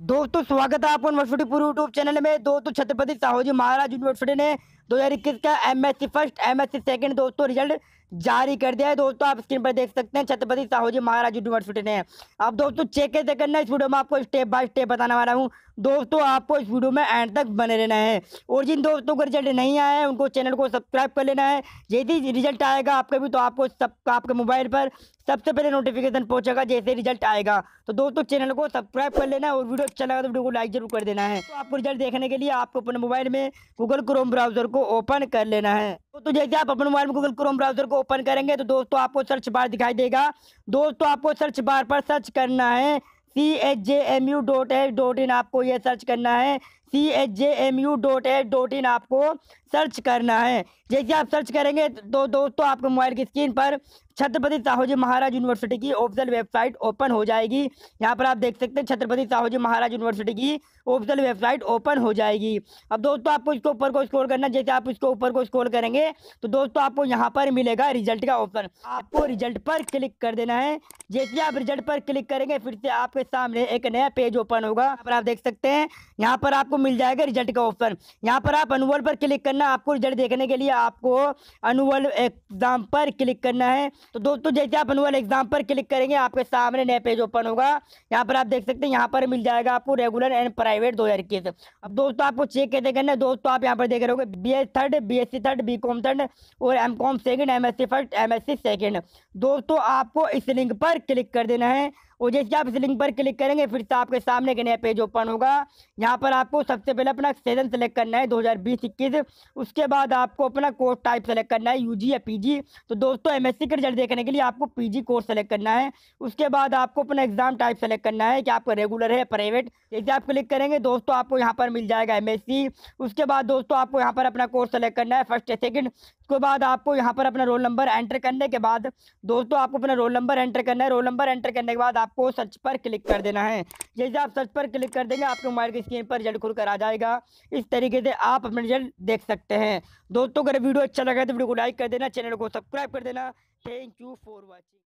दोस्तों स्वागत है आपको यूनिवर्सिटी पूरी यूट्यूब चैनल में दोस्तों छत्रपति साहू जी महाराज यूनिवर्सिटी ने दो हज़ार इक्कीस का M S C first M S C second दोस्तों रिजल्ट जारी कर दिया है दोस्तों आप स्क्रीन पर देख सकते हैं छत्रपति साहू जी महाराज यूनिवर्सिटी ने अब दोस्तों चेक कैसे करना है इस वीडियो में आपको स्टेप बाय स्टेप बताने वाला हूँ दोस्तों आपको इस वीडियो में एंड तक बने रहना है और जिन दोस्तों का रिजल्ट नहीं आया है उनको चैनल को सब्सक्राइब कर लेना है यदि रिजल्ट आएगा आपका भी तो आपको सब आपके मोबाइल पर सबसे पहले नोटिफिकेशन पहुंचेगा जैसे रिजल्ट आएगा तो दोस्तों चैनल को सब्सक्राइब कर लेना है और वीडियो अच्छा लगा तो वीडियो को लाइक जरूर कर देना है तो आपको रिजल्ट देखने के लिए आपको अपने मोबाइल में गूगल क्रोम ब्राउजर को ओपन कर लेना है तो, तो जैसे आप अपने मोबाइल में गूगल क्रोम ब्राउजर को ओपन करेंगे तो दोस्तों आपको सर्च बार दिखाई देगा दोस्तों आपको सर्च बार पर सर्च करना है C H J M U dot H dot in आपको यह सर्च करना है C H J M U dot at dot in आपको सर्च करना है जैसे आप सर्च करेंगे तो दोस्तों आपके मोबाइल की स्क्रीन पर छत्रपति साहू जी महाराज यूनिवर्सिटी की ऑफिसल वेबसाइट ओपन हो जाएगी यहाँ पर आप देख सकते हैं छत्रपति साहू जी महाराज यूनिवर्सिटी की ऑफिसल वेबसाइट ओपन हो जाएगी अब दोस्तों आपको इसके ऊपर को स्क्रॉल करना जैसे आप इसके ऊपर को स्क्रॉल करेंगे तो दोस्तों आपको यहाँ पर मिलेगा रिजल्ट का ऑप्शन आपको रिजल्ट पर क्लिक कर देना है जैसे आप रिजल्ट पर क्लिक करेंगे फिर से आपके सामने एक नया पेज ओपन होगा पर आप देख सकते हैं यहाँ पर आपको मिल जाएगा रिजल्ट का ऑप्शन यहाँ पर आप अनुअल पर क्लिक करना आपको रिजल्ट देखने के लिए आपको अनुअल एग्जाम पर क्लिक करना है तो दोस्तों जैसे आप अनुअल एग्जाम पर क्लिक करेंगे आपके सामने नया पेज ओपन होगा यहाँ पर आप देख सकते हैं यहाँ पर मिल जाएगा आपको रेगुलर एंड प्राइवेट दो अब दोस्तों आपको चेक कैसे करना है दोस्तों आप यहाँ पर देख रहे हो B third B S third B third और M com second M first M S दोस्तों आपको इस लिंक पर क्लिक कर देना है और जैसे आप इस लिंक पर क्लिक करेंगे फिर से आपके सामने एक नया पेज ओपन होगा यहाँ पर आपको सबसे पहले अपना सेशन सेलेक्ट करना है दो हज़ार बीस इक्कीस उसके बाद आपको अपना कोर्स टाइप सेलेक्ट करना है यूजी या पीजी तो दोस्तों एमएससी का रिजल्ट देखने के लिए आपको पीजी कोर्स सेलेक्ट करना है उसके बाद आपको अपना एग्जाम टाइप सेलेक्ट करना है कि आपका रेगुलर है प्राइवेट जैसे आप क्लिक करेंगे दोस्तों आपको यहाँ पर मिल जाएगा एम उसके बाद दोस्तों आपको यहाँ पर अपना कोर्स सेलेक्ट करना है फर्स्ट या सेकेंड उसके बाद आपको यहाँ पर अपना रोल नंबर एंटर करने के बाद दोस्तों आपको अपना रोल नंबर एंटर करना है रोल नंबर एंटर करने के बाद आपको सर्च पर क्लिक कर देना है जैसे आप सर्च पर क्लिक कर देंगे आपके मोबाइल की स्क्रीन पर रिजल्ट कर आ जाएगा इस तरीके से आप अपना रिजल्ट देख सकते हैं दोस्तों अगर वीडियो अच्छा लगा तो वीडियो को लाइक कर देना चैनल को सब्सक्राइब कर देना थैंक यू फॉर वॉचिंग